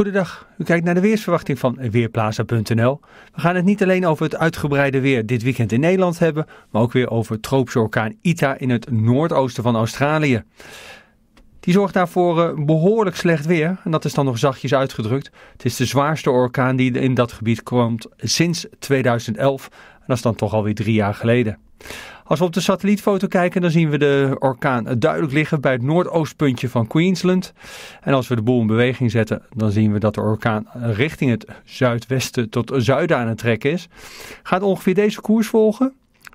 Goedendag, u kijkt naar de weersverwachting van Weerplaza.nl. We gaan het niet alleen over het uitgebreide weer dit weekend in Nederland hebben, maar ook weer over tropische orkaan Ita in het noordoosten van Australië. Die zorgt daarvoor eh, behoorlijk slecht weer. En dat is dan nog zachtjes uitgedrukt. Het is de zwaarste orkaan die in dat gebied komt sinds 2011. En dat is dan toch alweer drie jaar geleden. Als we op de satellietfoto kijken, dan zien we de orkaan duidelijk liggen bij het noordoostpuntje van Queensland. En als we de boel in beweging zetten, dan zien we dat de orkaan richting het zuidwesten tot zuiden aan het trekken is. Gaat ongeveer deze koers volgen.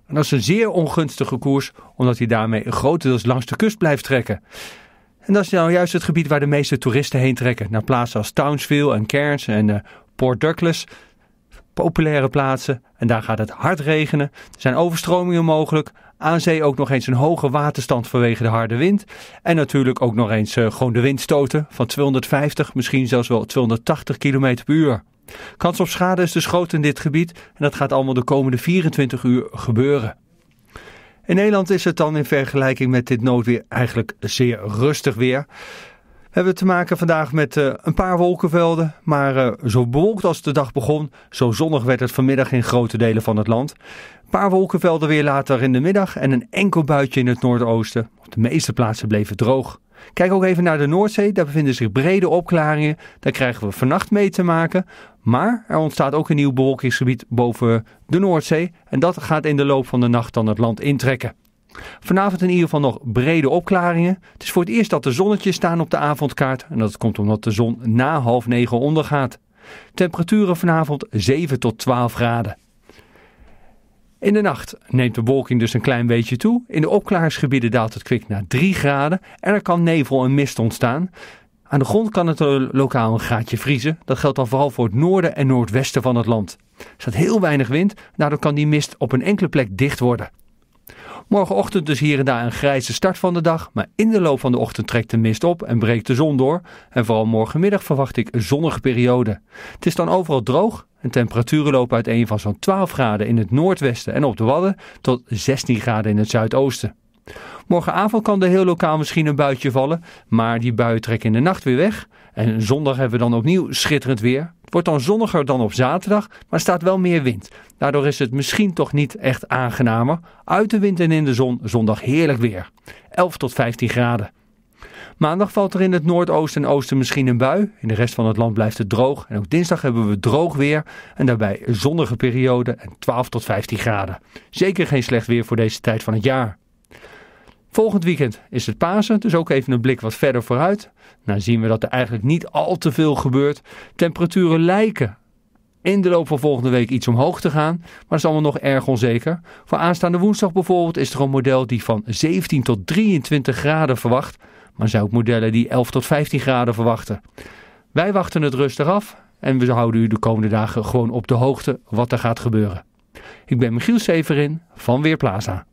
En dat is een zeer ongunstige koers, omdat hij daarmee grotendeels langs de kust blijft trekken. En dat is nou juist het gebied waar de meeste toeristen heen trekken, naar plaatsen als Townsville en Cairns en eh, Port Douglas, populaire plaatsen. En daar gaat het hard regenen. Er zijn overstromingen mogelijk. Aan zee ook nog eens een hoge waterstand vanwege de harde wind. En natuurlijk ook nog eens eh, gewoon de windstoten van 250, misschien zelfs wel 280 km per uur. Kans op schade is dus groot in dit gebied en dat gaat allemaal de komende 24 uur gebeuren. In Nederland is het dan in vergelijking met dit noodweer eigenlijk zeer rustig weer hebben we te maken vandaag met eh, een paar wolkenvelden. Maar eh, zo bewolkt als de dag begon, zo zonnig werd het vanmiddag in grote delen van het land. Een paar wolkenvelden weer later in de middag en een enkel buitje in het noordoosten. Op de meeste plaatsen bleef het droog. Kijk ook even naar de Noordzee, daar bevinden zich brede opklaringen. Daar krijgen we vannacht mee te maken. Maar er ontstaat ook een nieuw bewolkingsgebied boven de Noordzee. En dat gaat in de loop van de nacht dan het land intrekken. Vanavond in ieder geval nog brede opklaringen. Het is voor het eerst dat de zonnetjes staan op de avondkaart. En dat komt omdat de zon na half negen ondergaat. Temperaturen vanavond 7 tot 12 graden. In de nacht neemt de wolking dus een klein beetje toe. In de opklaringsgebieden daalt het kwik naar 3 graden en er kan nevel en mist ontstaan. Aan de grond kan het lokaal een graadje vriezen. Dat geldt dan vooral voor het noorden en noordwesten van het land. Er staat heel weinig wind, daardoor kan die mist op een enkele plek dicht worden. Morgenochtend dus hier en daar een grijze start van de dag, maar in de loop van de ochtend trekt de mist op en breekt de zon door. En vooral morgenmiddag verwacht ik een zonnige periode. Het is dan overal droog en temperaturen lopen uiteen van zo'n 12 graden in het noordwesten en op de Wadden tot 16 graden in het zuidoosten. Morgenavond kan er heel lokaal misschien een buitje vallen, maar die buien trekken in de nacht weer weg. En zondag hebben we dan opnieuw schitterend weer. Het wordt dan zonniger dan op zaterdag, maar staat wel meer wind. Daardoor is het misschien toch niet echt aangenamer. Uit de wind en in de zon, zondag heerlijk weer. 11 tot 15 graden. Maandag valt er in het noordoosten en oosten misschien een bui. In de rest van het land blijft het droog. En ook dinsdag hebben we droog weer. En daarbij zonnige periode en 12 tot 15 graden. Zeker geen slecht weer voor deze tijd van het jaar. Volgend weekend is het Pasen, dus ook even een blik wat verder vooruit. Nou zien we dat er eigenlijk niet al te veel gebeurt. Temperaturen lijken in de loop van volgende week iets omhoog te gaan. Maar dat is allemaal nog erg onzeker. Voor aanstaande woensdag bijvoorbeeld is er een model die van 17 tot 23 graden verwacht. Maar zijn ook modellen die 11 tot 15 graden verwachten. Wij wachten het rustig af en we houden u de komende dagen gewoon op de hoogte wat er gaat gebeuren. Ik ben Michiel Severin van Weerplaza.